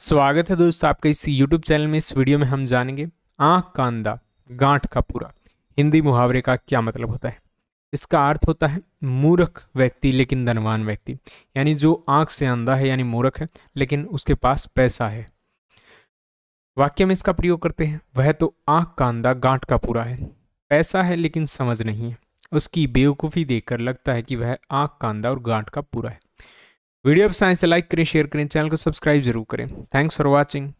स्वागत है दोस्तों आपका इस YouTube चैनल में इस वीडियो में हम जानेंगे आँख का अंधा गांठ का पूरा हिंदी मुहावरे का क्या मतलब होता है इसका अर्थ होता है मूर्ख व्यक्ति लेकिन धनवान व्यक्ति यानी जो आँख से अंधा है यानी मूर्ख है लेकिन उसके पास पैसा है वाक्य में इसका प्रयोग करते हैं वह तो आँख का अंधा गांठ का पूरा है पैसा है लेकिन समझ नहीं है उसकी बेवकूफ़ी देखकर लगता है कि वह आँख का अंधा और गांठ का पूरा है वीडियो आप साइंस से लाइक करें शेयर करें चैनल को सब्सक्राइब जरूर करें थैंक्स फॉर वॉचिंग